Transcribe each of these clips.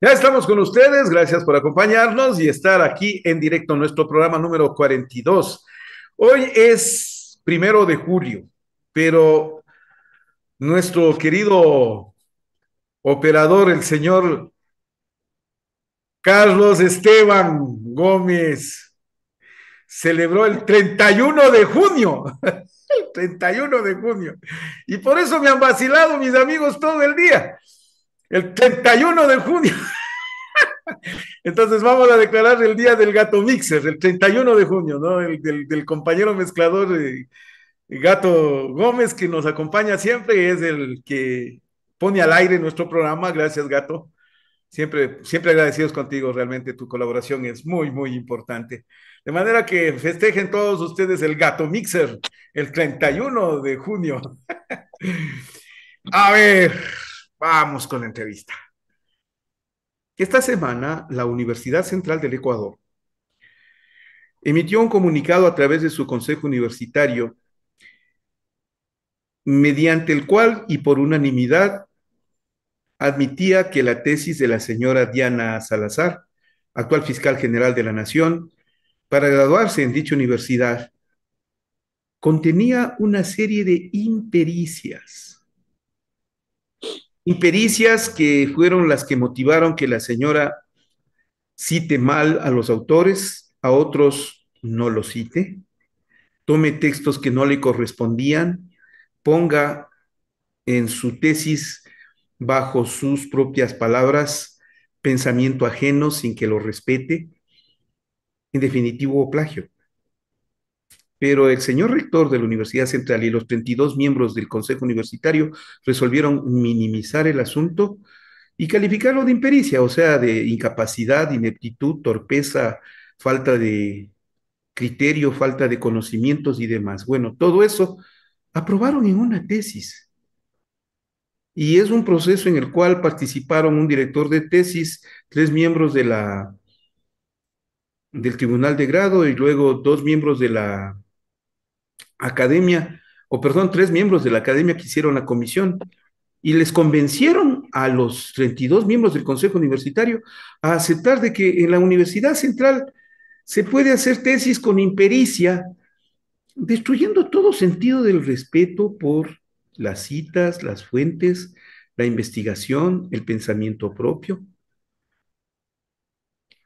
Ya estamos con ustedes, gracias por acompañarnos y estar aquí en directo en nuestro programa número 42. Hoy es primero de julio, pero nuestro querido operador, el señor Carlos Esteban Gómez, celebró el 31 de junio. El 31 de junio. Y por eso me han vacilado mis amigos todo el día. El 31 de junio. Entonces vamos a declarar el día del gato mixer, el 31 de junio, ¿no? El, del, compañero mezclador eh, Gato Gómez, que nos acompaña siempre, es el que pone al aire nuestro programa. Gracias, Gato. Siempre, siempre agradecidos contigo, realmente tu colaboración es muy, muy importante. De manera que festejen todos ustedes el Gato Mixer el 31 de junio. a ver. Vamos con la entrevista. Esta semana, la Universidad Central del Ecuador emitió un comunicado a través de su Consejo Universitario mediante el cual y por unanimidad admitía que la tesis de la señora Diana Salazar, actual fiscal general de la Nación, para graduarse en dicha universidad, contenía una serie de impericias Impericias que fueron las que motivaron que la señora cite mal a los autores, a otros no los cite, tome textos que no le correspondían, ponga en su tesis bajo sus propias palabras pensamiento ajeno sin que lo respete, en definitivo plagio pero el señor rector de la Universidad Central y los 32 miembros del Consejo Universitario resolvieron minimizar el asunto y calificarlo de impericia, o sea, de incapacidad, ineptitud, torpeza, falta de criterio, falta de conocimientos y demás. Bueno, todo eso aprobaron en una tesis. Y es un proceso en el cual participaron un director de tesis, tres miembros de la del tribunal de grado y luego dos miembros de la academia, o perdón, tres miembros de la academia que hicieron la comisión y les convencieron a los 32 miembros del Consejo Universitario a aceptar de que en la Universidad Central se puede hacer tesis con impericia, destruyendo todo sentido del respeto por las citas, las fuentes, la investigación, el pensamiento propio.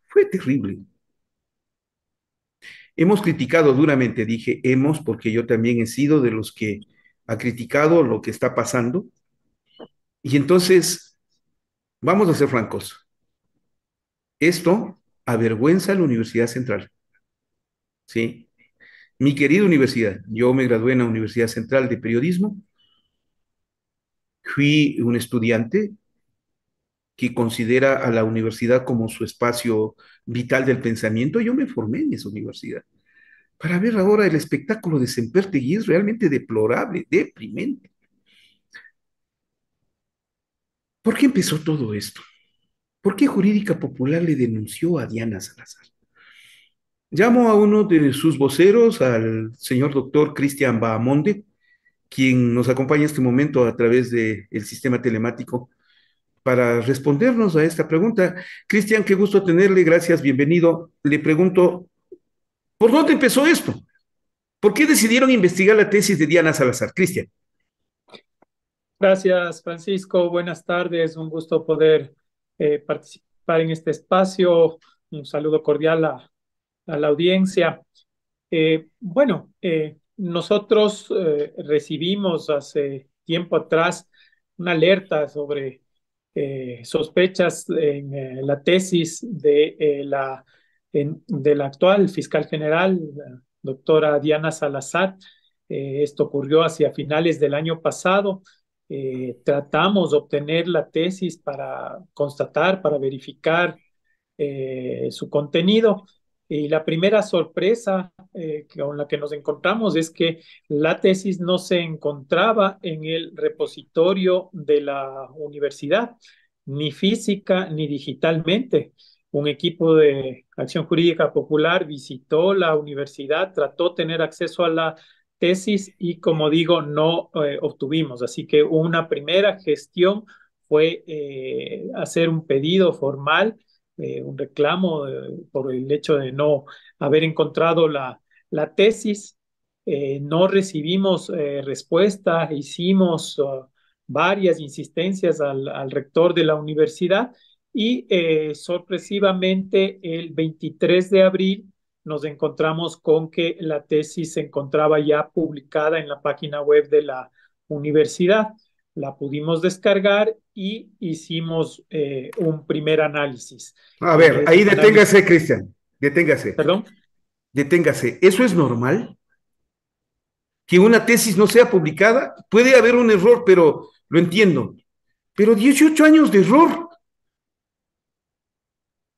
Fue terrible. Hemos criticado duramente, dije hemos, porque yo también he sido de los que ha criticado lo que está pasando. Y entonces, vamos a ser francos. Esto avergüenza a la Universidad Central. ¿Sí? Mi querida universidad, yo me gradué en la Universidad Central de Periodismo. Fui un estudiante que considera a la universidad como su espacio vital del pensamiento, yo me formé en esa universidad. Para ver ahora el espectáculo de y es realmente deplorable, deprimente. ¿Por qué empezó todo esto? ¿Por qué Jurídica Popular le denunció a Diana Salazar? Llamo a uno de sus voceros, al señor doctor Cristian Bahamonde, quien nos acompaña en este momento a través del sistema telemático para respondernos a esta pregunta. Cristian, qué gusto tenerle, gracias, bienvenido. Le pregunto, ¿por dónde empezó esto? ¿Por qué decidieron investigar la tesis de Diana Salazar? Cristian. Gracias, Francisco. Buenas tardes. Un gusto poder eh, participar en este espacio. Un saludo cordial a, la audiencia. Eh, bueno, eh, nosotros recibimos hace tiempo atrás una alerta sobre eh, sospechas en eh, la tesis de, eh, la, en, actual fiscal general, doctora Diana Salazar. esto ocurrió hacia finales del año pasado. tratamos de obtener la tesis para constatar, para verificar su contenido. Y la primera sorpresa eh, con la que nos encontramos es que la tesis no se encontraba en el repositorio de la universidad, ni física ni digitalmente. Un equipo de Acción Jurídica Popular visitó la universidad, trató de tener acceso a la tesis y, como digo, no eh, obtuvimos. Así que una primera gestión fue eh, hacer un pedido formal un reclamo eh, por el hecho de no haber encontrado la, tesis. Eh, no recibimos eh, respuesta, hicimos ah, varias insistencias al, al, rector de la universidad y sorpresivamente el 23 de abril nos encontramos con que la tesis se encontraba ya publicada en la página web de la universidad la pudimos descargar y hicimos eh, un primer análisis. A ver, eh, ahí deténgase, Cristian, deténgase. Perdón. Deténgase. ¿Eso es normal? Que una tesis no sea publicada, puede haber un error, pero lo entiendo. Pero 18 años de error.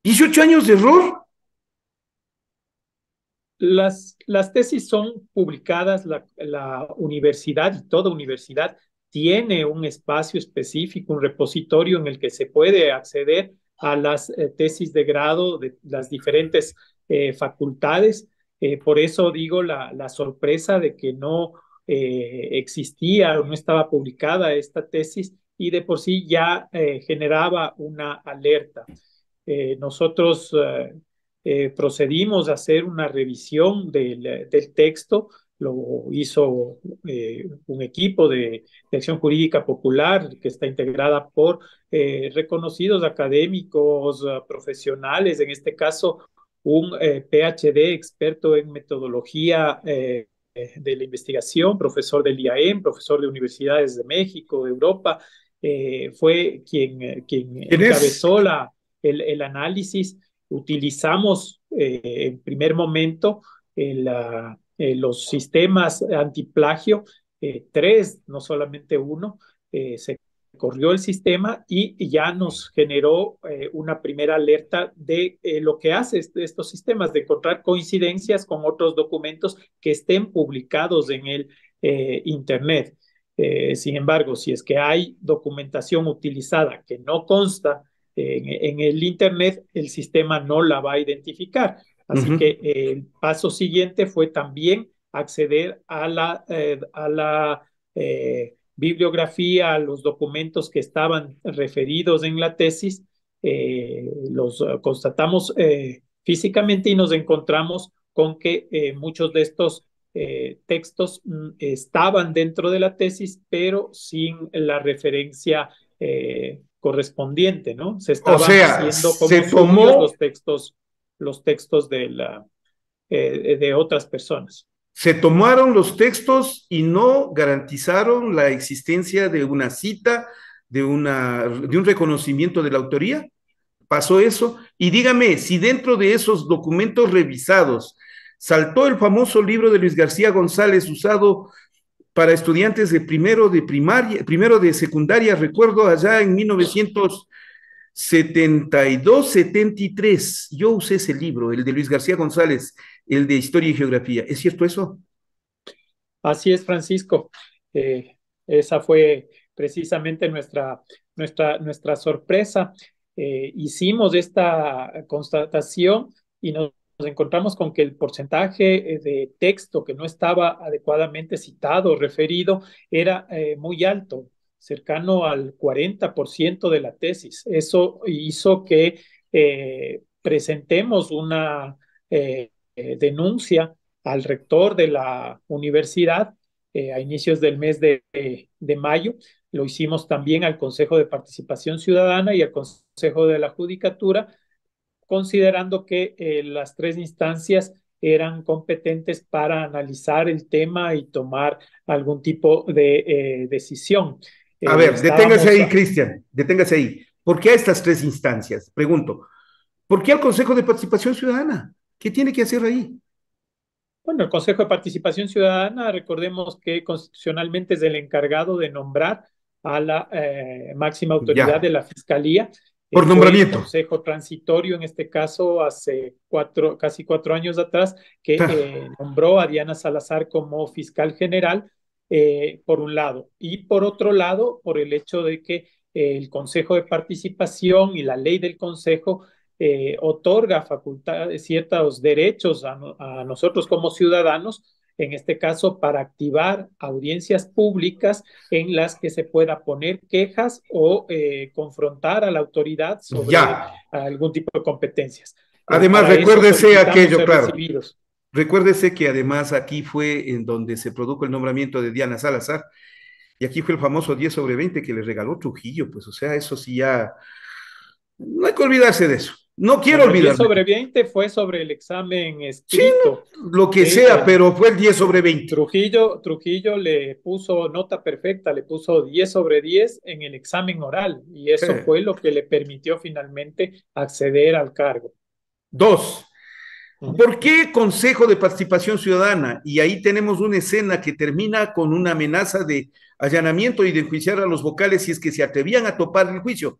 18 años de error. Las, las tesis son publicadas, la, la universidad y toda universidad tiene un espacio específico, un repositorio en el que se puede acceder a las eh, tesis de grado de las diferentes eh, facultades. Eh, por eso digo la, sorpresa de que no existía o no estaba publicada esta tesis y de por sí ya generaba una alerta. nosotros procedimos a hacer una revisión del texto lo hizo eh, un equipo de, acción jurídica popular que está integrada por eh, reconocidos académicos, ah, profesionales, en este caso un eh, PhD experto en metodología de la investigación, profesor del IAEM, profesor de universidades de México, de Europa, fue quien, quien encabezó la, el, el, análisis. Utilizamos en primer momento la eh, los sistemas antiplagio, eh, tres, no solamente uno, eh, se corrió el sistema y, ya nos generó una primera alerta de lo que hace este, estos sistemas, de encontrar coincidencias con otros documentos que estén publicados en el Internet. sin embargo, si es que hay documentación utilizada que no consta en el Internet, el sistema no la va a identificar. Así que el paso siguiente fue también acceder a la, eh, a la eh, bibliografía, a los documentos que estaban referidos en la tesis. Eh, los constatamos físicamente y nos encontramos con que muchos de estos textos mm, estaban dentro de la tesis, pero sin la referencia correspondiente, ¿no? Se estaban o sea, haciendo como se tomó, los textos los textos de, la, eh, eh, de otras personas. Se tomaron los textos y no garantizaron la existencia de una cita, de, una, de un reconocimiento de la autoría. Pasó eso. Y dígame, si dentro de esos documentos revisados saltó el famoso libro de Luis García González usado para estudiantes de primero de primaria, primero de secundaria, recuerdo allá en 1900 72-73. Yo usé ese libro, el de Luis García González, el de Historia y Geografía. ¿Es cierto eso? Así es, Francisco. Eh, esa fue precisamente nuestra, nuestra, nuestra sorpresa. Eh, hicimos esta constatación y nos, encontramos con que el porcentaje eh, de texto que no estaba adecuadamente citado o referido era muy alto, cercano al 40% de la tesis. Eso hizo que eh, presentemos una eh, eh, denuncia al rector de la universidad a inicios del mes de, de, mayo. Lo hicimos también al Consejo de Participación Ciudadana y al Consejo de la Judicatura, considerando que las tres instancias eran competentes para analizar el tema y tomar algún tipo de decisión. A ver, deténgase ahí, Cristian, deténgase ahí. ¿Por qué a estas tres instancias? Pregunto. ¿Por qué al Consejo de Participación Ciudadana? ¿Qué tiene que hacer ahí? Bueno, el Consejo de Participación Ciudadana, recordemos que constitucionalmente es el encargado de nombrar a la eh, máxima autoridad de la Fiscalía. Por nombramiento. consejo transitorio, en este caso, hace casi cuatro años atrás, que ah. eh, nombró a Diana Salazar como fiscal general eh, por un lado, y por otro lado, por el hecho de que eh, el Consejo de Participación y la ley del Consejo eh, otorga facultades, ciertos derechos a, nosotros como ciudadanos, en este caso para activar audiencias públicas en las que se pueda poner quejas o confrontar a la autoridad sobre algún tipo de competencias. Además, recuérdese aquello, claro. Recuérdese que además aquí fue en donde se produjo el nombramiento de Diana Salazar, y aquí fue el famoso 10 sobre 20 que le regaló Trujillo, pues o sea, eso sí ya, no hay que olvidarse de eso. No quiero olvidar. 10 sobre 20 fue sobre el examen escrito. lo que sea, eh, pero fue el 10 sobre 20. Trujillo, Trujillo le puso nota perfecta, le puso 10 sobre 10 en el examen oral y eso fue lo que le permitió finalmente acceder al cargo. Dos, ¿Por qué Consejo de Participación Ciudadana? Y ahí tenemos una escena que termina con una amenaza de allanamiento y de enjuiciar a los vocales si es que se atrevían a topar el juicio.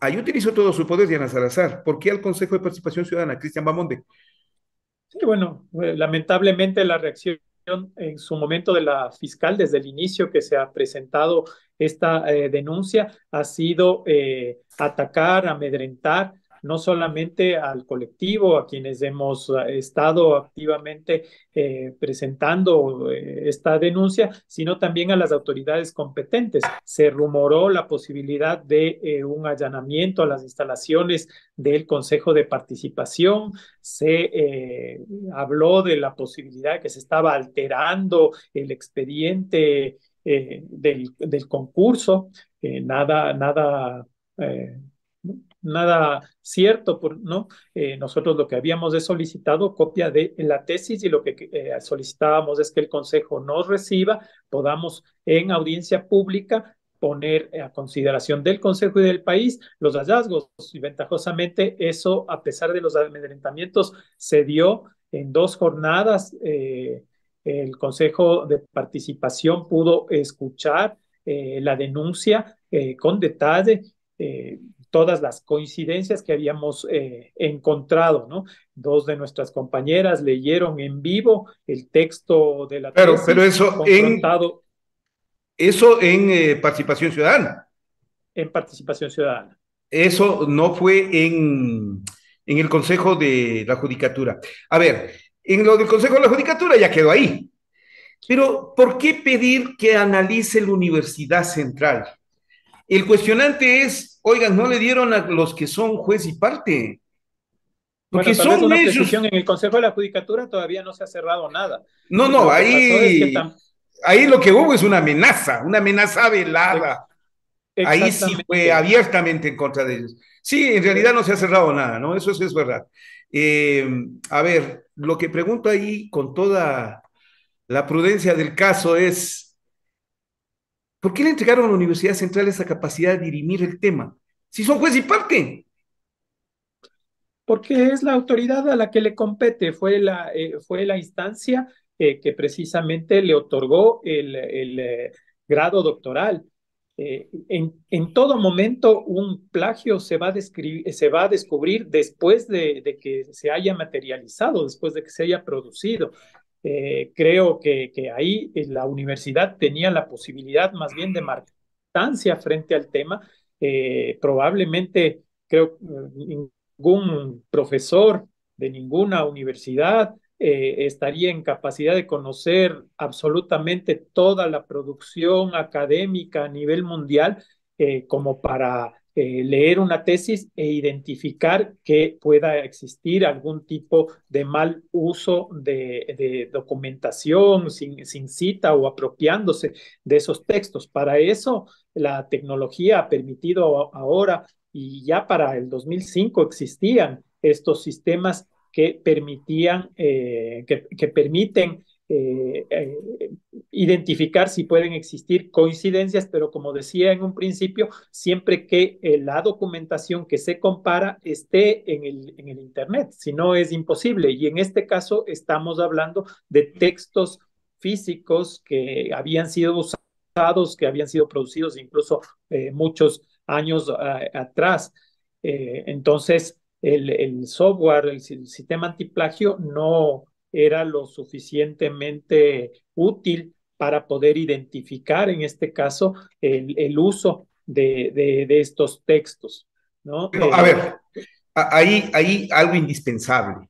Ahí utilizó todo su poder Diana Salazar. ¿Por qué al Consejo de Participación Ciudadana, Cristian Bamonde? Sí, bueno, eh, lamentablemente la reacción en su momento de la fiscal desde el inicio que se ha presentado esta eh, denuncia ha sido eh, atacar, amedrentar no solamente al colectivo, a quienes hemos ah, estado activamente eh, presentando eh, esta denuncia, sino también a las autoridades competentes. Se rumoró la posibilidad de eh, un allanamiento a las instalaciones del Consejo de Participación, se habló de la posibilidad de que se estaba alterando el expediente. Del, del, concurso, nada, nada nada cierto, por ¿no? Eh, nosotros lo que habíamos es solicitado copia de la tesis y lo que eh, solicitábamos es que el Consejo nos reciba, podamos en audiencia pública poner a consideración del Consejo y del país los hallazgos. Y ventajosamente eso, a pesar de los amedrentamientos, se dio en dos jornadas. Eh, el Consejo de Participación pudo escuchar la denuncia con detalle todas las coincidencias que habíamos eh, encontrado, ¿no? Dos de nuestras compañeras leyeron en vivo el texto de la pero eso en eso en eh, participación ciudadana. En participación ciudadana. Eso no fue en, en el Consejo de la Judicatura. A ver, en lo del Consejo de la Judicatura ya quedó ahí. Pero, ¿por qué pedir que analice la Universidad Central? El cuestionante es, oigan, no le dieron a los que son juez y parte. Porque son una ellos. En el Consejo de la Judicatura todavía no se ha cerrado nada. No, no, ahí, lo que hubo es una amenaza, una amenaza velada. Ahí sí fue abiertamente en contra de ellos. Sí, en realidad no se ha cerrado nada, ¿no? Eso sí es verdad. Eh, a ver, lo que pregunto ahí con toda la prudencia del caso es, ¿Por qué le entregaron a la Universidad Central esa capacidad de dirimir el tema? Si son juez y parte. Porque es la autoridad a la que le compete, fue la, eh, fue la instancia eh, que precisamente le otorgó el, eh, grado doctoral. en, todo momento un plagio se va a, se va a descubrir después de, que se haya materializado, después de que se haya producido. Eh, creo que, ahí eh, la universidad tenía la posibilidad más bien de marcar distancia frente al tema. Eh, probablemente, creo, ningún profesor de ninguna universidad estaría en capacidad de conocer absolutamente toda la producción académica a nivel mundial como para eh, leer una tesis e identificar que pueda existir algún tipo de mal uso de, documentación sin, cita o apropiándose de esos textos. Para eso la tecnología ha permitido ahora y ya para el 2005 existían estos sistemas que permitían, eh, que permiten eh, eh, identificar si pueden existir coincidencias, pero como decía en un principio, siempre que eh, la documentación que se compara esté en el, Internet, si no es imposible. Y en este caso estamos hablando de textos físicos que habían sido usados, que habían sido producidos incluso muchos años ah, atrás. entonces, el, software, el sistema antiplagio no era lo suficientemente útil para poder identificar, en este caso, el, uso de, estos textos. ¿no? Eh, a ver, ahí, algo indispensable.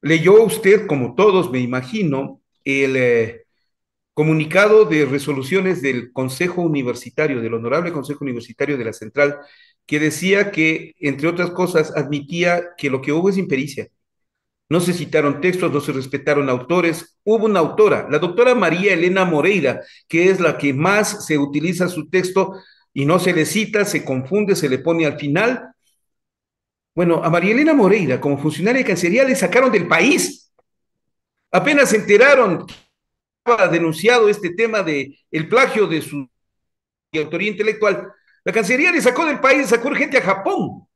Leyó usted, como todos, me imagino, el eh, comunicado de resoluciones del Consejo Universitario, del Honorable Consejo Universitario de la Central, que decía que, entre otras cosas, admitía que lo que hubo es impericia no se citaron textos, no se respetaron autores. Hubo una autora, la doctora María Elena Moreira, que es la que más se utiliza su texto y no se le cita, se confunde, se le pone al final. Bueno, a María Elena Moreira, como funcionaria de Cancillería, le sacaron del país. Apenas se enteraron que había denunciado este tema de el plagio de su autoría intelectual. La Cancillería le sacó del país, sacó gente a Japón.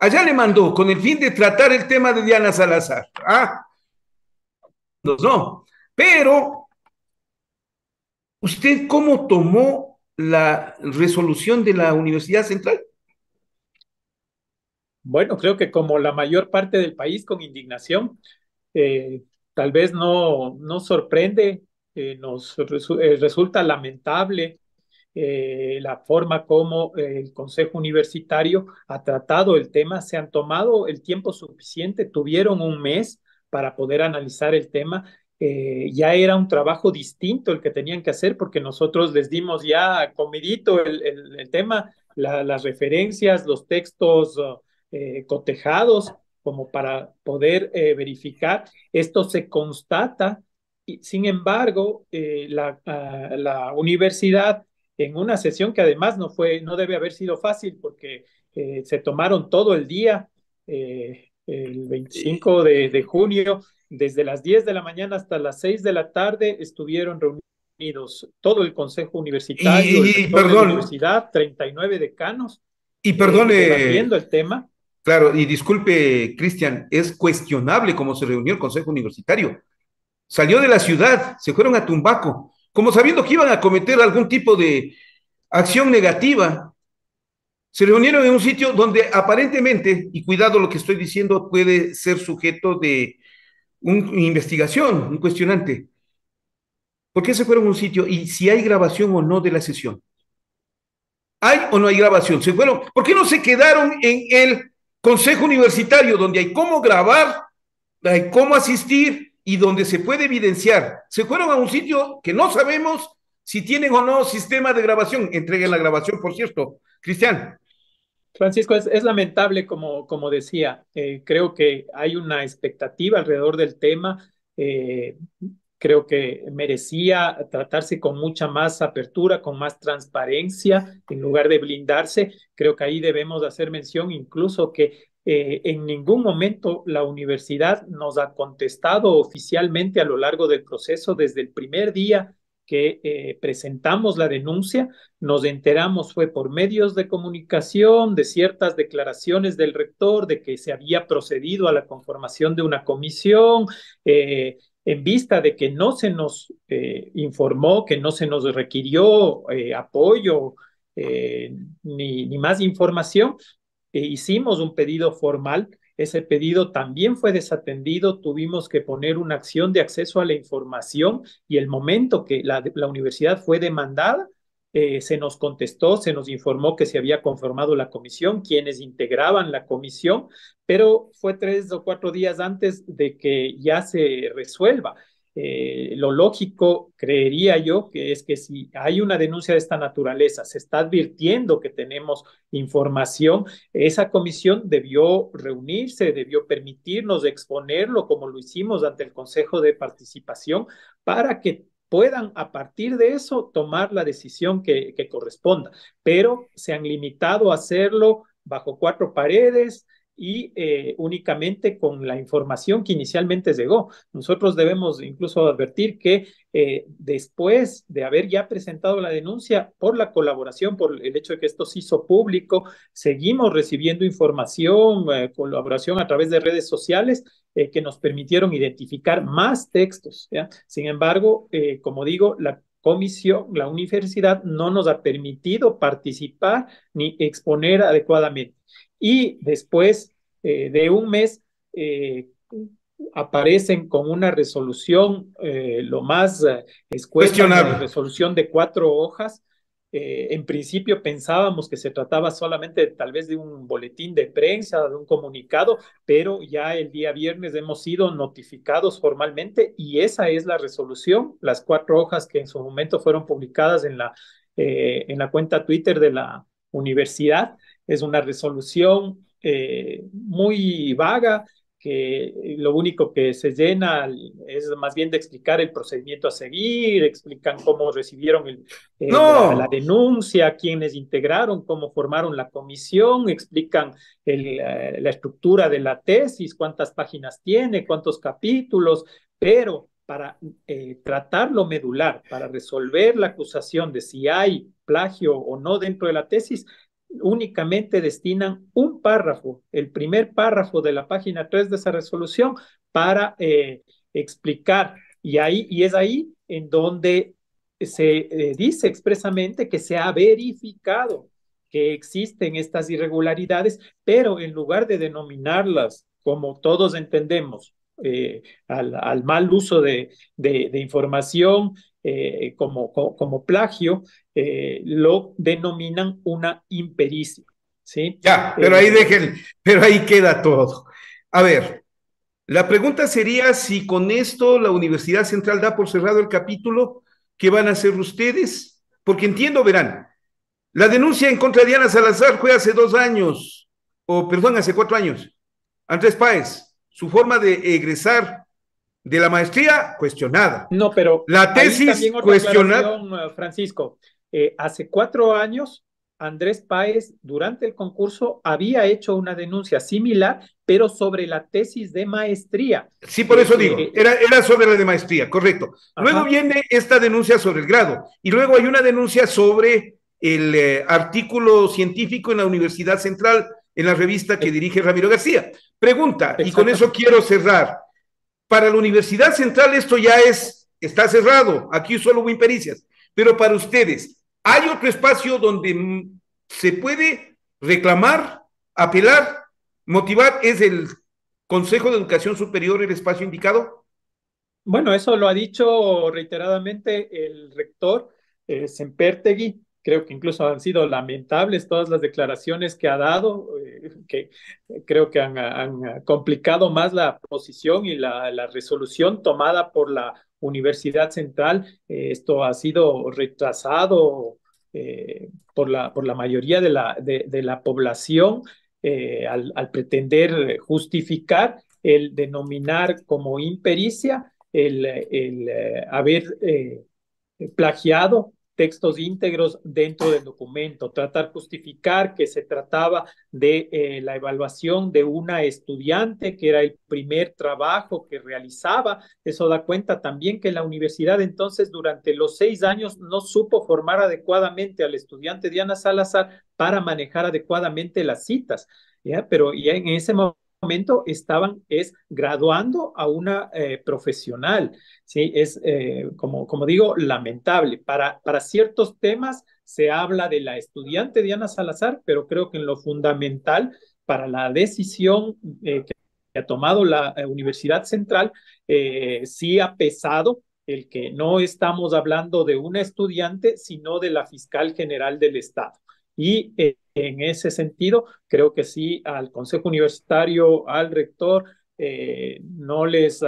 Allá le mandó con el fin de tratar el tema de Diana Salazar. Ah, no. Pero, ¿usted cómo tomó la resolución de la Universidad Central? Bueno, creo que como la mayor parte del país, con indignación, eh, tal vez no, no sorprende, eh, nos eh, resulta lamentable eh, la forma como eh, el Consejo Universitario ha tratado el tema, se han tomado el tiempo suficiente, tuvieron un mes para poder analizar el tema. Eh, ya era un trabajo distinto el que tenían que hacer porque nosotros les dimos ya comidito el, tema, las referencias, los textos oh, cotejados como para poder verificar. Esto se constata, y, sin embargo, la, ah, la universidad en una sesión que además no fue, no debe haber sido fácil porque eh, se tomaron todo el día, eh, el 25 de, junio, desde las 10 de la mañana hasta las 6 de la tarde estuvieron reunidos todo el Consejo Universitario, y, perdón, de la Universidad, 39 decanos. Y eh, perdone. viendo el tema. Claro, y disculpe, Cristian, es cuestionable cómo se reunió el Consejo Universitario. Salió de la ciudad, se fueron a Tumbaco como sabiendo que iban a cometer algún tipo de acción negativa. Se reunieron en un sitio donde aparentemente, y cuidado lo que estoy diciendo, puede ser sujeto de una investigación, un cuestionante. ¿Por qué se fueron a un sitio? Y si hay grabación o no de la sesión. ¿Hay o no hay grabación? ¿Se fueron? ¿Por qué no se quedaron en el consejo universitario donde hay cómo grabar, hay cómo asistir, y donde se puede evidenciar. Se fueron a un sitio que no sabemos si tienen o no sistema de grabación. Entreguen la grabación, por cierto. Cristian. Francisco, es, lamentable, como, como decía, eh, creo que hay una expectativa alrededor del tema. Eh, creo que merecía tratarse con mucha más apertura, con más transparencia, en lugar de blindarse. Creo que ahí debemos hacer mención incluso que eh, en ningún momento la universidad nos ha contestado oficialmente a lo largo del proceso desde el primer día que eh, presentamos la denuncia, nos enteramos fue por medios de comunicación, de ciertas declaraciones del rector, de que se había procedido a la conformación de una comisión, eh, en vista de que no se nos informó, que no se nos requirió apoyo. ni, más información, hicimos un pedido formal, ese pedido también fue desatendido, tuvimos que poner una acción de acceso a la información y el momento que la, universidad fue demandada, eh, se nos contestó, se nos informó que se había conformado la comisión, quienes integraban la comisión, pero fue tres o cuatro días antes de que ya se resuelva. Eh, lo lógico, creería yo, que es que si hay una denuncia de esta naturaleza, se está advirtiendo que tenemos información, esa comisión debió reunirse, debió permitirnos exponerlo como lo hicimos ante el Consejo de Participación para que puedan a partir de eso tomar la decisión que corresponda, pero se han limitado a hacerlo bajo cuatro paredes, y eh, únicamente con la información que inicialmente llegó. Nosotros debemos incluso advertir que eh, después de haber ya presentado la denuncia por la colaboración, por el hecho de que esto se hizo público, seguimos recibiendo información, eh, colaboración a través de redes sociales que nos permitieron identificar más textos. Sin embargo, como digo, la comisión, la universidad no nos ha permitido participar ni exponer adecuadamente y después eh, de un mes eh, aparecen con una resolución eh, lo más cuestionable, resolución de cuatro hojas. en principio pensábamos que se trataba solamente tal vez de un boletín de prensa, de un comunicado, pero ya el día viernes hemos sido notificados formalmente y esa es la resolución, las cuatro hojas que en su momento fueron publicadas en en la cuenta Twitter de la universidad es una resolución eh, muy vaga que lo único que se llena es más bien de explicar el procedimiento a seguir, explican cómo recibieron eh, la, denuncia, quiénes integraron, cómo formaron la comisión, explican eh, la, estructura de la tesis, cuántas páginas tiene, cuántos capítulos, pero para eh, tratar lo medular, para resolver la acusación de si hay plagio o no dentro de la tesis, únicamente destinan un párrafo, el primer párrafo de la página 3 de esa resolución para eh, explicar. Y, ahí, y es ahí en donde se eh, dice expresamente que se ha verificado que existen estas irregularidades, pero en lugar de denominarlas como todos entendemos eh, al, mal uso de, información eh, como, plagio, eh, lo denominan una impericia. ¿sí? Ya, pero ahí dejen, pero ahí queda todo. A ver, la pregunta sería si con esto la Universidad Central da por cerrado el capítulo, ¿qué van a hacer ustedes? Porque entiendo, verán, la denuncia en contra de Diana Salazar fue hace dos años, o perdón, hace cuatro años. Andrés Páez, su forma de egresar de la maestría cuestionada. No, pero la tesis cuestionada. Eh, Francisco, eh, hace cuatro años Andrés Páez durante el concurso había hecho una denuncia similar, pero sobre la tesis de maestría. Sí, por eso eh, digo, era, era sobre la de maestría, correcto. Luego viene esta denuncia sobre el grado y luego hay una denuncia sobre el artículo científico en la Universidad Central en la revista que eh, dirige Ramiro García. Pregunta, y con eso quiero cerrar. Para la Universidad Central esto ya es, está cerrado, aquí solo hubo impericias, pero para ustedes, ¿hay otro espacio donde se puede reclamar, apelar, motivar? ¿Es el Consejo de Educación Superior el espacio indicado? Bueno, eso lo ha dicho reiteradamente el rector eh, Sempertegui creo que incluso han sido lamentables todas las declaraciones que ha dado, eh, que creo que han, complicado más la posición y la, resolución tomada por la Universidad Central. Eh, esto ha sido retrasado eh, por, la, mayoría de la, población al, pretender justificar el denominar como impericia el haber plagiado textos íntegros dentro del documento, tratar justificar que se trataba de eh, la evaluación de una estudiante, que era el primer trabajo que realizaba. Eso da cuenta también que la universidad entonces durante los seis años no supo formar adecuadamente al estudiante Diana Salazar para manejar adecuadamente las citas. ¿ya? Pero ya en ese momento momento estaban es graduando a una eh, profesional, ¿sí? Es, eh, como, digo, lamentable. Para, ciertos temas se habla de la estudiante Diana Salazar, pero creo que en lo fundamental para la decisión eh, que ha tomado la Universidad Central, sí ha pesado el que no estamos hablando de una estudiante, sino de la fiscal general del Estado. Y eh, en ese sentido, creo que sí, al Consejo Universitario, al rector, eh, no les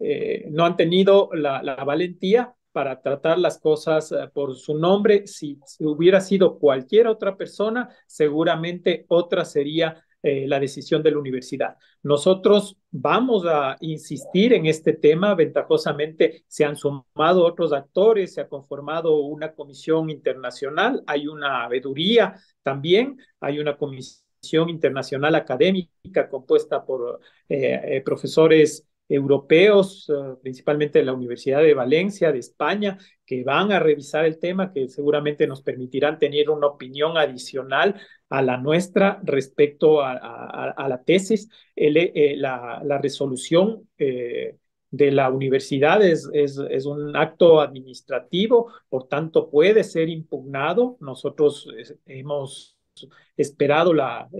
eh, no han tenido la, la, valentía para tratar las cosas por su nombre. Si hubiera sido cualquier otra persona, seguramente otra sería eh, la decisión de la universidad. Nosotros vamos a insistir en este tema. Ventajosamente se han sumado otros actores, se ha conformado una comisión internacional, hay una abeduría también, hay una comisión internacional académica compuesta por eh, eh, profesores europeos, eh, principalmente de la Universidad de Valencia, de España, que van a revisar el tema, que seguramente nos permitirán tener una opinión adicional a la nuestra respecto a, la tesis. Eh, la, resolución eh, de la universidad es, un acto administrativo, por tanto puede ser impugnado. Nosotros hemos esperado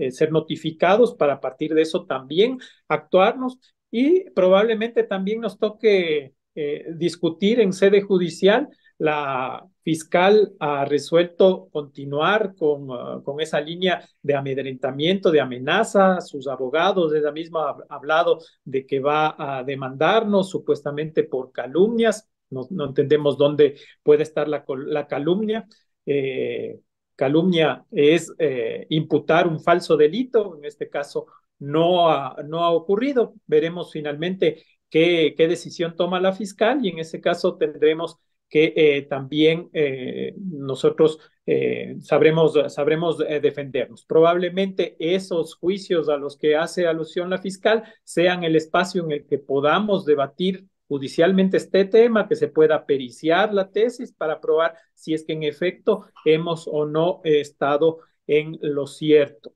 ser notificados para a partir de eso también actuarnos y probablemente también nos toque eh, discutir en sede judicial. La fiscal ha resuelto continuar con, ah, con, esa línea de amedrentamiento, de amenaza. Sus abogados, ella misma ha hablado de que va a demandarnos supuestamente por calumnias. No, entendemos dónde puede estar la, calumnia. Eh, calumnia es eh, imputar un falso delito, en este caso no ha, no ha ocurrido. Veremos finalmente qué, qué decisión toma la fiscal y en ese caso tendremos que eh, también eh, nosotros eh, sabremos, sabremos defendernos. Probablemente esos juicios a los que hace alusión la fiscal sean el espacio en el que podamos debatir judicialmente este tema, que se pueda periciar la tesis para probar si es que en efecto hemos o no estado en lo cierto.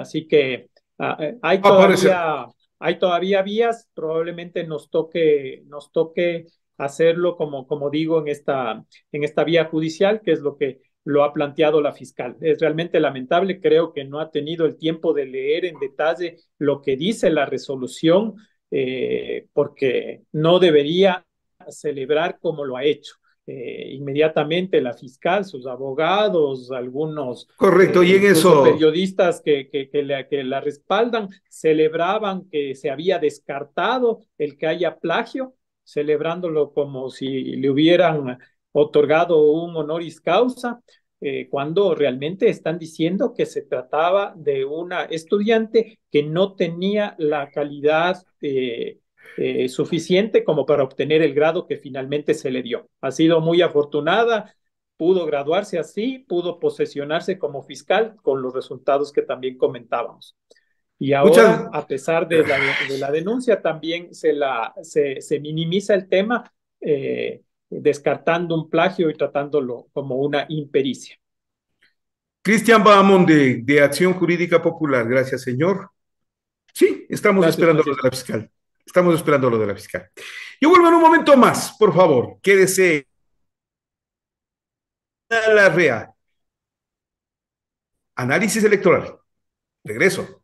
así que Ah, eh, hay todavía, hay todavía vías, probablemente nos toque, nos toque hacerlo como, como digo en esta, en esta vía judicial, que es lo que lo ha planteado la fiscal. Es realmente lamentable, creo que no ha tenido el tiempo de leer en detalle lo que dice la resolución, eh, porque no debería celebrar como lo ha hecho. Eh, inmediatamente la fiscal, sus abogados, algunos Correcto, y en eh, eso... periodistas que, que, la, respaldan, celebraban que se había descartado el que haya plagio, celebrándolo como si le hubieran otorgado un honoris causa, eh, cuando realmente están diciendo que se trataba de una estudiante que no tenía la calidad de eh, suficiente como para obtener el grado que finalmente se le dio. Ha sido muy afortunada, pudo graduarse así, pudo posesionarse como fiscal con los resultados que también comentábamos. Y ahora, a pesar de la, denuncia, también se, la, se, minimiza el tema, eh, descartando un plagio y tratándolo como una impericia. Cristian Bahamón de, Acción Jurídica Popular, gracias señor. Sí, estamos esperando a la fiscal. Estamos esperando lo de la fiscal. Yo vuelvo en un momento más, por favor. Quédese. La real. Análisis electoral. Regreso.